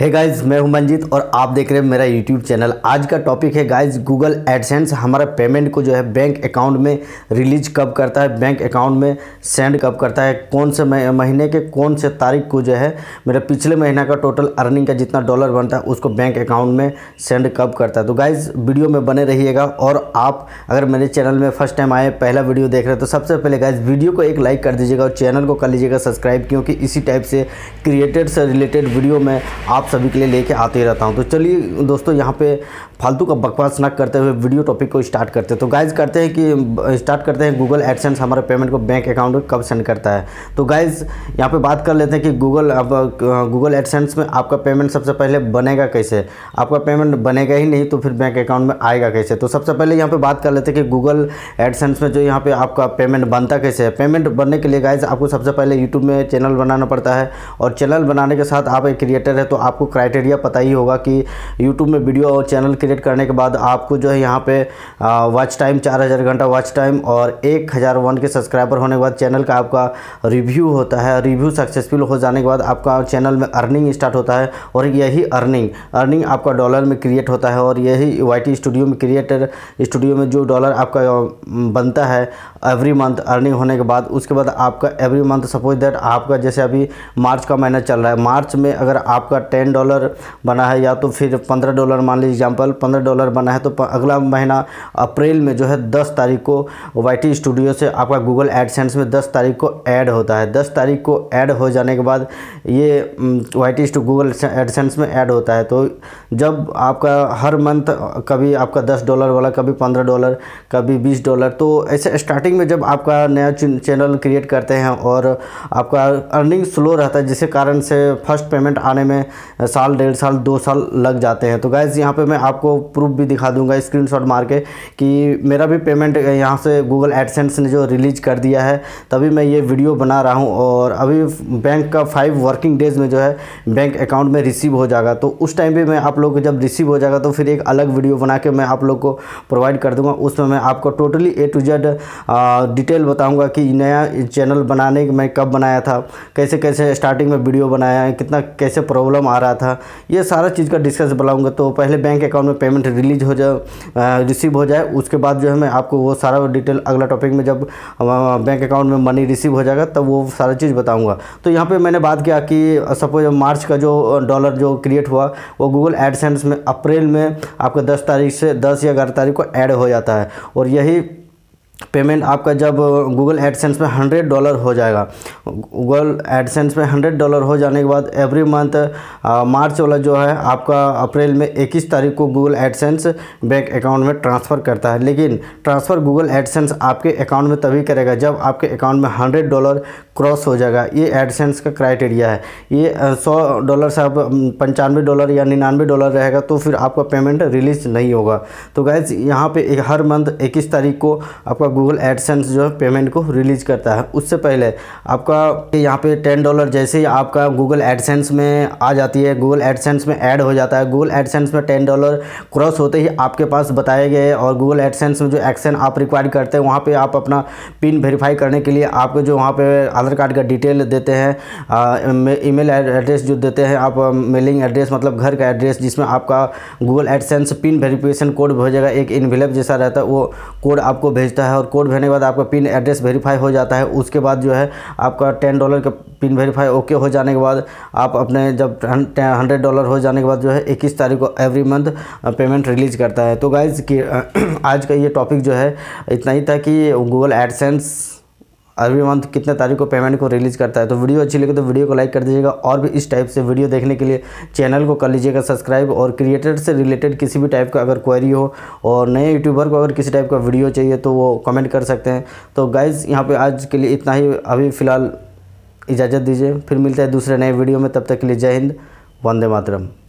है गाइज मैं हूं मंजीत और आप देख रहे हैं मेरा यूट्यूब चैनल आज का टॉपिक है गाइज गूगल एडसेंस हमारा पेमेंट को जो है बैंक अकाउंट में रिलीज कब करता है बैंक अकाउंट में सेंड कब करता है कौन से महीने के कौन से तारीख को जो है मेरा पिछले महीना का टोटल अर्निंग का जितना डॉलर बनता है उसको बैंक अकाउंट में सेंड कब करता है तो गाइज वीडियो में बने रहिएगा और आप अगर मेरे चैनल में फर्स्ट टाइम आए पहला वीडियो देख रहे हैं तो सबसे पहले गाइज वीडियो को एक लाइक कर दीजिएगा और चैनल को कर लीजिएगा सब्सक्राइब क्योंकि इसी टाइप से क्रिएटेड से रिलेटेड वीडियो में आप सभी के लिए लेके आते रहता हूँ तो चलिए दोस्तों यहाँ पे फालतू का बकवास ना करते हुए वीडियो टॉपिक को स्टार्ट करते हैं तो गाइज करते हैं कि स्टार्ट करते हैं गूगल एडसेंस हमारे पेमेंट को बैंक अकाउंट में कब सेंड करता है तो गाइज यहाँ पे बात कर लेते हैं कि गूगल अब गूगल एडसेंस में आपका पेमेंट सबसे पहले बनेगा कैसे आपका पेमेंट बनेगा ही नहीं तो फिर बैंक अकाउंट में आएगा कैसे तो सबसे पहले यहाँ पर बात कर लेते हैं कि गूगल एडसेंस में जो यहाँ पर आपका पेमेंट बनता कैसे है पेमेंट बनने के लिए गाइज आपको सबसे पहले यूट्यूब में चैनल बनाना पड़ता है और चैनल बनाने के साथ आप एक क्रिएटर है तो आप आपको क्राइटेरिया पता ही होगा कि यूट्यूब में वीडियो और चैनल क्रिएट करने के बाद आपको जो है यहाँ पे वॉच टाइम चार हज़ार घंटा वॉच टाइम और एक हज़ार वन के सब्सक्राइबर होने के बाद चैनल का आपका रिव्यू होता है रिव्यू सक्सेसफुल हो जाने के बाद आपका चैनल में अर्निंग स्टार्ट होता है और यही अर्निंग अर्निंग आपका डॉलर में क्रिएट होता है और यही वाई स्टूडियो में क्रिएटर स्टूडियो में जो डॉलर आपका बनता है एवरी मंथ अर्निंग होने के बाद उसके बाद आपका एवरी मंथ सपोज दैट आपका जैसे अभी मार्च का महीना चल रहा है मार्च में अगर आपका टेन टेन डॉलर बना है या तो फिर पंद्रह डॉलर मान लीजिए एग्जाम्पल पंद्रह डॉलर बना है तो अगला महीना अप्रैल में जो है दस तारीख को वाई स्टूडियो से आपका गूगल एडसेंस में दस तारीख को ऐड होता है दस तारीख को ऐड हो जाने के बाद ये वाई टी गूगल एडसेंस में ऐड होता है तो जब आपका हर मंथ कभी आपका दस डॉलर वाला कभी पंद्रह डॉलर कभी बीस डॉलर तो ऐसे स्टार्टिंग में जब आपका नया चैनल क्रिएट करते हैं और आपका अर्निंग स्लो रहता है जिसके कारण से फर्स्ट पेमेंट आने में साल डेढ़ साल दो साल लग जाते हैं तो गैज़ यहाँ पे मैं आपको प्रूफ भी दिखा दूंगा स्क्रीनशॉट मार के कि मेरा भी पेमेंट यहाँ से गूगल एडसेंस ने जो रिलीज कर दिया है तभी मैं ये वीडियो बना रहा हूँ और अभी बैंक का फाइव वर्किंग डेज़ में जो है बैंक अकाउंट में रिसीव हो जाएगा तो उस टाइम पर मैं आप लोग को जब रिसीव हो जाएगा तो फिर एक अलग वीडियो बना के मैं आप लोग को प्रोवाइड कर दूँगा उसमें मैं आपको totally A to Z detail बताऊँगा कि नया चैनल बनाने मैं कब बनाया था कैसे कैसे स्टार्टिंग में वीडियो बनाया है कितना कैसे प्रॉब्लम आ रहा रहा था ये सारा चीज़ का डिस्कस बुलाऊँगा तो पहले बैंक अकाउंट में पेमेंट रिलीज हो जाए रिसीव हो जाए उसके बाद जो है मैं आपको वो सारा डिटेल अगला टॉपिक में जब बैंक अकाउंट में मनी रिसीव हो जाएगा तब वो सारा चीज़ बताऊँगा तो यहाँ पर मैंने बात किया कि सपोज मार्च का जो डॉलर जो क्रिएट हुआ वो गूगल एडसेंस में अप्रैल में आपका दस तारीख से दस या ग्यारह तारीख को ऐड हो जाता है और यही पेमेंट आपका जब गूगल एडसेंस में हंड्रेड डॉलर हो जाएगा गूगल एडसेंस में हंड्रेड डॉलर हो जाने के बाद एवरी मंथ मार्च वाला जो है आपका अप्रैल में इक्कीस तारीख को गूगल एडसेंस बैंक अकाउंट में ट्रांसफ़र करता है लेकिन ट्रांसफ़र गूगल एडसेंस आपके अकाउंट में तभी करेगा जब आपके अकाउंट में हंड्रेड डॉलर क्रॉस हो जाएगा ये एडसेंस का क्राइटेरिया है ये सौ डॉलर से आप पंचानवे डॉलर या निन्यानवे डॉलर रहेगा तो फिर आपका पेमेंट रिलीज नहीं होगा तो गैस यहाँ पे हर मंथ इक्कीस तारीख को आपका गूगल एडसेंस जो है पेमेंट को रिलीज करता है उससे पहले आपका यहाँ पे टेन डॉलर जैसे ही आपका गूगल एडसेंस में आ जाती है गूगल एडसेंस में ऐड हो जाता है गूगल एडसेंस में टेन डॉलर क्रॉस होते ही आपके पास बताए गए और गूगल एडसेंस में जो एक्शन आप रिक्वायर करते हैं वहाँ पर आप अपना पिन वेरीफाई करने के लिए आपको जो वहाँ पर आधार कार्ड का डिटेल देते हैं ईमेल एड्रेस जो देते हैं आप मेलिंग एड्रेस मतलब घर का एड्रेस जिसमें आपका Google AdSense pin verification code भेजेगा एक इनविलप जैसा रहता है वो कोड आपको भेजता है और कोड भेजने के बाद आपका पिन एड्रेस वेरीफाई हो जाता है उसके बाद जो है आपका टेन डॉलर का पिन वेरीफाई ओके हो जाने के बाद आप अपने जब हंड्रेड डॉलर हो जाने के बाद जो है इक्कीस तारीख को एवरी मंथ पेमेंट रिलीज करता है तो गाइज़ आज का ये टॉपिक जो है इतना ही था कि गूगल एडसेंस एवरी मंथ कितने तारीख को पेमेंट को रिलीज़ करता है तो वीडियो अच्छी लगे तो वीडियो को लाइक कर दीजिएगा और भी इस टाइप से वीडियो देखने के लिए चैनल को कर लीजिएगा सब्सक्राइब और क्रिएटर से रिलेटेड किसी भी टाइप का अगर क्वेरी हो और नए यूट्यूबर को अगर किसी टाइप का वीडियो चाहिए तो वो कमेंट कर सकते हैं तो गाइज़ यहाँ पर आज के लिए इतना ही अभी फ़िलहाल इजाज़त दीजिए फिर मिलता है दूसरे नए वीडियो में तब तक के लिए जय हिंद वंदे मातरम